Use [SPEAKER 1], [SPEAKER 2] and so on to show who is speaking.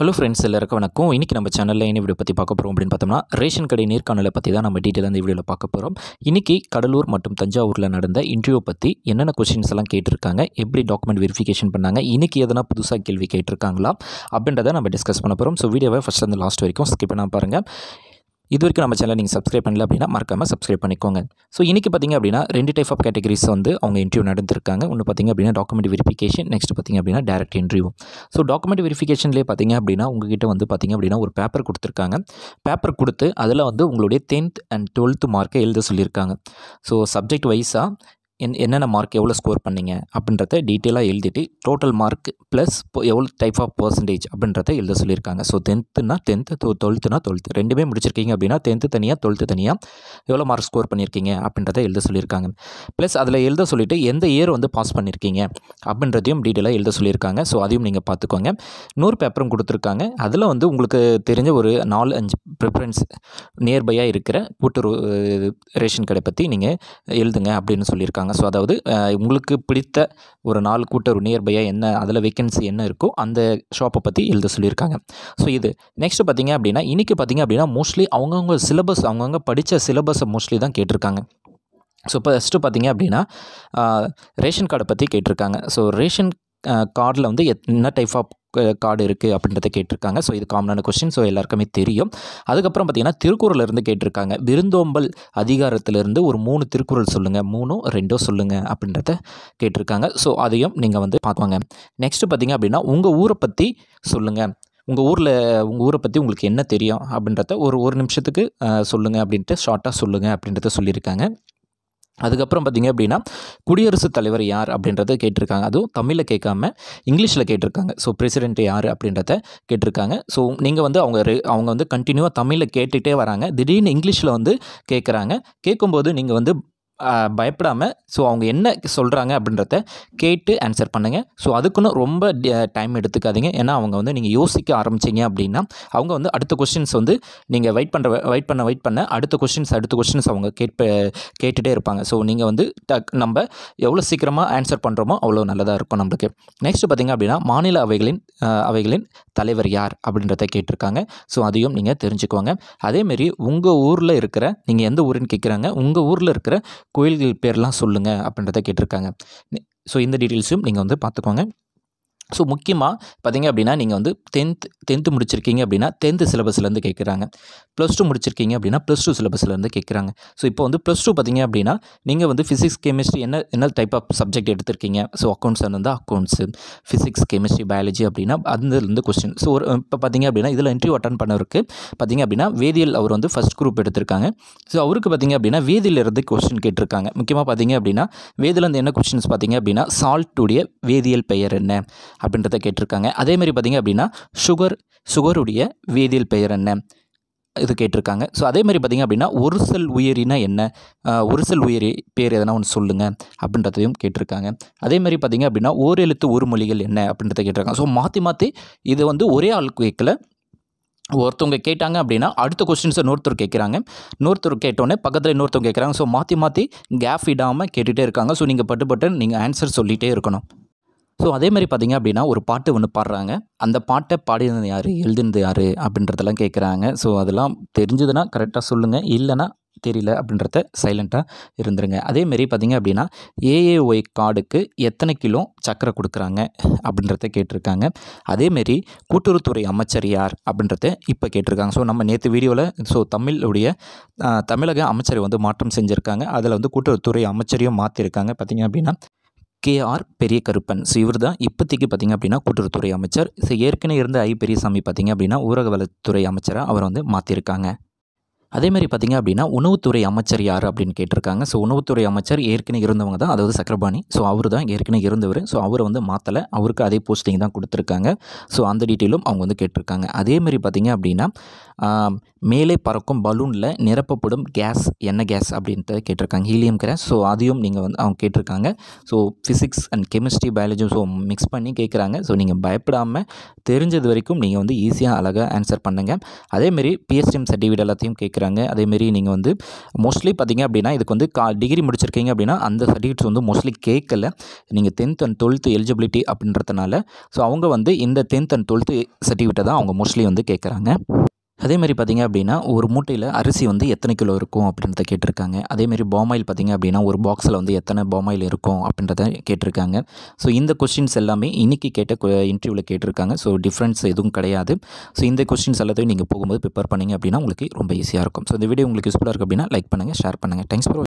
[SPEAKER 1] hello friends எல்லாருக்கும் வணக்கம் இன்றைக்கி நம்ம சேனலில் என்ன வீடியோ பற்றி பார்க்க போகிறோம் அப்படின்னு பார்த்தோம்னா ரேஷன் கடை நேர்காணலை பற்றி தான் நம்ம டீட்டெயில் இந்த வீடியோவில் பார்க்க போகிறோம் இன்றைக்கி கடலூர் மற்றும் தஞ்சாவூரில் நடந்த இன்டர்வியூ பற்றி என்னென்ன கொஷின்ஸ் எல்லாம் கேட்டிருக்காங்க எப்படி டாக்குமெண்ட் வெரிஃபிகேஷன் பண்ணாங்க இன்றைக்கி எதனா புதுசாக கேள்வி கேட்டிருக்காங்களா அப்படின்றத நம்ம டிஸ்கஸ் பண்ண போகிறோம் ஸோ வீடியோவை ஃபஸ்ட்டு அந்த லாஸ்ட் வரைக்கும் ஸ்கிப் பண்ணால் பாருங்கள் இது வரைக்கும் நம்ம சேனல் நீங்கள் சப்ஸ்கிரைப் பண்ணல அப்படின்னா மறக்காமல் சப்ஸ்கிரைப் பண்ணிக்கோங்க ஸோ இன்றைக்கி பார்த்திங்க அப்படின்னா ரெண்டு டைப் ஆஃப் கேட்டகரிஸ் வந்து அவங்க இன்டர்வியூ நடந்திருக்காங்க ஒன்று பார்த்திங்க அப்படின்னா டாக்குமெண்ட் வெரிஃபிகேஷன் நெக்ஸ்ட் பார்த்திங்க அப்படின்னா டேரக்ட் இன்டர்வியூ ஸோ டாக்குமெண்ட் வெரிஃபிகேஷன்லேயே பார்த்திங்க அப்படின்னா உங்ககிட்ட வந்து பார்த்திங்க அப்படின்னா ஒரு பேப்பர் கொடுத்துருக்காங்க பேப்பர் கொடுத்து அதில் வந்து உங்களுடைய டென்த் அண்ட் டுவெல்த்து மார்க்கை எழுத சொல்லியிருக்காங்க ஸோ சப்ஜெக்ட் வைஸாக என்னென்ன மார்க் எவ்வளோ ஸ்கோர் பண்ணீங்க அப்படின்றத டீட்டெயிலாக எழுதிட்டு டோட்டல் மார்க் ப்ளஸ் எவ்வளோ டைப் ஆஃப் பர்சன்டேஜ் அப்படின்றத எழுத சொல்லியிருக்காங்க ஸோ டென்த்துனா டென்த்து தொ டுவெல்த்துனா டுவெல்த்து ரெண்டுமே முடிச்சிருக்கீங்க அப்படின்னா டென்த்து தனியாக டுவெல்த்து தனியாக எவ்வளோ மார்க் ஸ்கோர் பண்ணியிருக்கீங்க அப்படின்றத எழுத சொல்லியிருக்காங்க ப்ளஸ் அதில் எழுத சொல்லிவிட்டு எந்த இயர் வந்து பாஸ் பண்ணியிருக்கீங்க அப்படின்றதையும் டீட்டெயிலாக எழுத சொல்லியிருக்காங்க ஸோ அதையும் நீங்கள் பார்த்துக்கோங்க நூறு பேப்பரும் கொடுத்துருக்காங்க அதில் வந்து உங்களுக்கு தெரிஞ்ச ஒரு நாலு அஞ்சு ப்ரிஃபரன்ஸ் நியர்பையாக இருக்கிற கூட்டுறவு ரேஷன் கடை பற்றி நீங்கள் எழுதுங்க அப்படின்னு சொல்லியிருக்காங்க இருக்காங்க ஸோ அதாவது உங்களுக்கு பிடித்த ஒரு நாலு கூட்டர் நியர்பையாக என்ன அதில் வேக்கன்சி என்ன இருக்கோ அந்த ஷாப்பை பற்றி எழுத சொல்லியிருக்காங்க ஸோ இது நெக்ஸ்ட்டு பார்த்திங்க அப்படின்னா இன்றைக்கி பார்த்திங்க அப்படின்னா மோஸ்ட்லி அவங்கவுங்க சிலபஸ் அவங்கவுங்க படித்த சிலபஸை மோஸ்ட்லி தான் கேட்டிருக்காங்க ஸோ இப்போ ஃபஸ்ட்டு பார்த்திங்க அப்படின்னா ரேஷன் கார்டை பற்றி கேட்டிருக்காங்க ஸோ ரேஷன் கார்டில் வந்து என்ன டைப் ஆஃப் காடு இருக்குது அப்படின்றத கேட்டிருக்காங்க ஸோ இது காமனான கொஸ்டின் ஸோ எல்லாருக்குமே தெரியும் அதுக்கப்புறம் பார்த்திங்கன்னா திருக்குறளிருந்து கேட்டிருக்காங்க விருந்தோம்பல் அதிகாரத்திலிருந்து ஒரு மூணு திருக்குறள் சொல்லுங்கள் மூணும் ரெண்டோ சொல்லுங்கள் அப்படின்றத கேட்டிருக்காங்க ஸோ அதையும் நீங்கள் வந்து பார்க்குவாங்க நெக்ஸ்ட்டு பார்த்திங்க அப்படின்னா உங்கள் ஊரை பற்றி சொல்லுங்கள் உங்கள் ஊரில் உங்கள் ஊரை பற்றி உங்களுக்கு என்ன தெரியும் அப்படின்றத ஒரு ஒரு நிமிஷத்துக்கு சொல்லுங்கள் அப்படின்ட்டு ஷார்ட்டாக சொல்லுங்கள் அப்படின்றத சொல்லியிருக்காங்க அதுக்கப்புறம் பார்த்திங்க அப்படின்னா குடியரசுத் தலைவர் யார் அப்படின்றத கேட்டிருக்காங்க அதுவும் தமிழில் கேட்காம இங்கிலீஷில் கேட்டிருக்காங்க ஸோ பிரசிடென்ட் யார் அப்படின்றத கேட்டிருக்காங்க ஸோ நீங்கள் வந்து அவங்க அவங்க வந்து கண்டினியூவாக தமிழில் கேட்டுகிட்டே வராங்க திடீர்னு இங்கிலீஷில் வந்து கேட்குறாங்க கேட்கும்போது நீங்கள் வந்து பயப்படாமல் ஸோ அவங்க என்ன சொல்கிறாங்க அப்படின்றத கேட்டு ஆன்சர் பண்ணுங்கள் ஸோ அதுக்குன்னு ரொம்ப டைம் எடுத்துக்காதீங்க ஏன்னா அவங்க வந்து நீங்கள் யோசிக்க ஆரம்பிச்சிங்க அப்படின்னா அவங்க வந்து அடுத்த கொஸ்டின்ஸ் வந்து நீங்கள் வெயிட் பண்ணுற வெயிட் பண்ண வெயிட் பண்ண அடுத்த கொஸ்டின்ஸ் அடுத்த கொஷின்ஸ் அவங்க கேட்ப கேட்டுகிட்டே இருப்பாங்க ஸோ நீங்கள் வந்து நம்ம எவ்வளோ சீக்கிரமாக ஆன்சர் பண்ணுறோமோ அவ்வளோ நல்லதாக இருக்கும் நம்மளுக்கு நெக்ஸ்ட் பார்த்திங்க அப்படின்னா மாநில அவைகளின் அவைகளின் தலைவர் யார் அப்படின்றத கேட்டிருக்காங்க ஸோ அதையும் நீங்கள் தெரிஞ்சுக்குவாங்க அதேமாரி உங்கள் ஊரில் இருக்கிற நீங்கள் எந்த ஊருன்னு கேட்குறாங்க உங்கள் ஊரில் இருக்கிற கோயில்கள் பேர்லாம் சொல்லுங்கள் அப்படின்றத கேட்டிருக்காங்க ஸோ இந்த டீட்டெயில்ஸும் நீங்கள் வந்து பார்த்துக்கோங்க ஸோ முக்கியமாக பார்த்திங்க அப்படின்னா நீங்கள் வந்து டென்த் டென்த்து முடிச்சிருக்கீங்க அப்படின்னா டென்த்து சிலபஸ்லேருந்து கேட்குறாங்க ப்ளஸ் டூ முடிச்சிருக்கீங்க அப்படின்னா ப்ளஸ் டூ சிலபஸ்லேருந்து கேட்குறாங்க ஸோ இப்போ வந்து ப்ளஸ் டூ பார்த்திங்க அப்படின்னா நீங்கள் வந்து ஃபிசிக்ஸ் கெமிஸ்ட்ரி என்ன என்ன டைப் ஆஃப் சப்ஜெக்ட் எடுத்திருக்கீங்க ஸோ அக்கௌண்ட்ஸ் இருந்தால் அக்கௌண்ட்ஸு ஃபிசிக்ஸ் கெமிஸ்ட்ரி பயாலஜி அப்படின்னா இருந்து கொஸ்டின் ஸோ ஒரு இப்போ பார்த்திங்க அப்படின்னா இதில் இன்டர்வியூ அட்டன் பண்ணவருக்கு பார்த்திங்க அப்படின்னா வேதியியல் அவர் வந்து ஃபஸ்ட் குரூப் எடுத்திருக்காங்க ஸோ அவருக்கு பார்த்திங்க அப்படின்னா வேதியிலிருந்து கொஸ்டின் கேட்டிருக்காங்க முக்கியமாக பார்த்திங்க அப்படின்னா வேதியிலேருந்து என்ன கொஸ்டின்ஸ் பார்த்திங்க அப்படின்னா சால்ட்டுடைய வேதியியல் பெயர் என்ன அப்படின்றத கேட்டிருக்காங்க அதேமாரி பார்த்திங்க அப்படின்னா சுகர் சுகருடைய வேதியியல் பெயர் என்ன இது கேட்டிருக்காங்க ஸோ அதே மாதிரி பார்த்திங்க அப்படின்னா ஒரு செல் உயிரினா என்ன ஒரு செல் உயிரி பேர் எதனா ஒன்று சொல்லுங்கள் அப்படின்றதையும் கேட்டிருக்காங்க அதே மாதிரி பார்த்திங்க அப்படின்னா ஓர் எழுத்து ஒரு மொழிகள் என்ன அப்படின்றத கேட்டிருக்காங்க ஸோ மாற்றி மாற்றி இது வந்து ஒரே ஆள் கேட்கல ஒருத்தவங்க கேட்டாங்க அப்படின்னா அடுத்த கொஸ்டின்ஸை இன்னொருத்தர் கேட்குறாங்க இன்னொருத்தர் கேட்டோன்னே பக்கத்தில் இன்னொருத்தவங்க கேட்குறாங்க ஸோ மாற்றி மாற்றி கேப் இடாமல் கேட்டுகிட்டே இருக்காங்க ஸோ நீங்கள் பட்டு பட்டு நீங்கள் ஆன்சர் சொல்லிகிட்டே இருக்கணும் ஸோ அதே மாதிரி பார்த்தீங்க அப்படின்னா ஒரு பாட்டு ஒன்று பாடுறாங்க அந்த பாட்டை பாடினது யார் எழுதினது யார் அப்படின்றதெல்லாம் கேட்குறாங்க ஸோ அதெல்லாம் தெரிஞ்சதுன்னா கரெக்டாக சொல்லுங்கள் இல்லைனா தெரியல அப்படின்றத சைலண்ட்டாக இருந்துருங்க அதேமாரி பார்த்திங்க அப்படின்னா ஏஏஒய் கார்டுக்கு எத்தனை கிலோ சக்கரை கொடுக்குறாங்க அப்படின்றத கேட்டிருக்காங்க அதேமாரி கூட்டுறவுத்துறை அமைச்சர் யார் அப்படின்றத இப்போ கேட்டிருக்காங்க ஸோ நம்ம நேற்று வீடியோவில் ஸோ தமிழுடைய தமிழக அமைச்சரை வந்து மாற்றம் செஞ்சுருக்காங்க அதில் வந்து கூட்டுறவுத்துறை அமைச்சரையும் மாற்றிருக்காங்க பார்த்திங்க அப்படின்னா கேஆர் பெரிய கருப்பன் ஸோ இவர் தான் இப்போதைக்கு பார்த்திங்க அப்படின்னா கூட்டுறவுத்துறை அமைச்சர் ஸோ ஏற்கனவே இருந்த ஐ பெரியசாமி பார்த்திங்க அப்படின்னா ஊரக வளத்துறை அமைச்சராக அவரை வந்து மாற்றிருக்காங்க அதேமாதிரி பார்த்திங்க அப்படின்னா உணவுத்துறை அமைச்சர் யார் அப்படின்னு கேட்டிருக்காங்க ஸோ உணவுத்துறை அமைச்சர் ஏற்கனவே இருந்தவங்க தான் அதாவது சக்கரபாணி ஸோ அவர் தான் ஏற்கனவே இருந்தவர் ஸோ அவர் வந்து மாற்றலை அவருக்கு அதே போஸ்டிங் தான் கொடுத்துருக்காங்க ஸோ அந்த டீட்டெயிலும் அவங்க வந்து கேட்டிருக்காங்க அதேமாதிரி பார்த்திங்க அப்படின்னா மேலே பறக்கும் பலூனில் நிரப்பப்படும் கேஸ் என்ன கேஸ் அப்படின்ட்டு கேட்டிருக்காங்க ஹீலியம் கேஸ் ஸோ அதையும் நீங்கள் வந்து அவங்க கேட்டிருக்காங்க so physics and chemistry biology so mix பண்ணி கேட்குறாங்க ஸோ நீங்கள் பயப்படாமல் தெரிஞ்சது வரைக்கும் நீங்கள் வந்து ஈஸியாக அழகாக ஆன்சர் பண்ணுங்கள் அதேமாரி பிஎஸ்டிஎம் சர்டிஃபிகேட் எல்லாத்தையும் கேட்குறாங்க கேட்குறாங்க அதேமாரி நீங்கள் வந்து மோஸ்ட்லி பார்த்திங்க அப்படின்னா இதுக்கு வந்து கா டிகிரி முடிச்சிருக்கீங்க அப்படின்னா அந்த சர்டிஃபிகேட்ஸ் வந்து மோஸ்ட்லி கேட்கல நீங்கள் டென்த் அண்ட் டுவெல்த்து எலிஜிபிலிட்டி அப்படின்றதுனால ஸோ அவங்க வந்து இந்த டென்த் அண்ட் டுவெல்த்து சர்டிஃபிகேட்டை தான் அவங்க மோஸ்ட்லி வந்து கேட்குறாங்க அதே மாதிரி பார்த்திங்க அப்படின்னா ஒரு மூட்டையில் அரிசி வந்து எத்தனை கிலோ இருக்கும் அப்படின்றத கேட்டிருக்காங்க அதேமாதிரி பாமாயில் பார்த்திங்க அப்படின்னா ஒரு பாக்ஸில் வந்து எத்தனை பாமாயில் இருக்கும் அப்படின்றத கேட்டிருக்காங்க ஸோ இந்த கொஷின்ஸ் எல்லாமே இன்றைக்கி கேட்ட இன்டர்வியூவில் கேட்டிருக்காங்க ஸோ டிஃப்ரென்ஸ் எதுவும் கிடையாது ஸோ இந்த கொஸ்டின்ஸ் எல்லாத்தையும் நீங்கள் போகும்போது ப்ரிப்பேர் பண்ணிங்க அப்படின்னா உங்களுக்கு ரொம்ப ஈஸியாக இருக்கும் ஸோ இந்த வீடியோ உங்களுக்கு யூஸ்ஃபுல்லாக இருக்குது அப்படின்னா லைக் பண்ணுங்கள் ஷேர் பண்ணுங்கள் தேங்க்ஸ் ஃபார்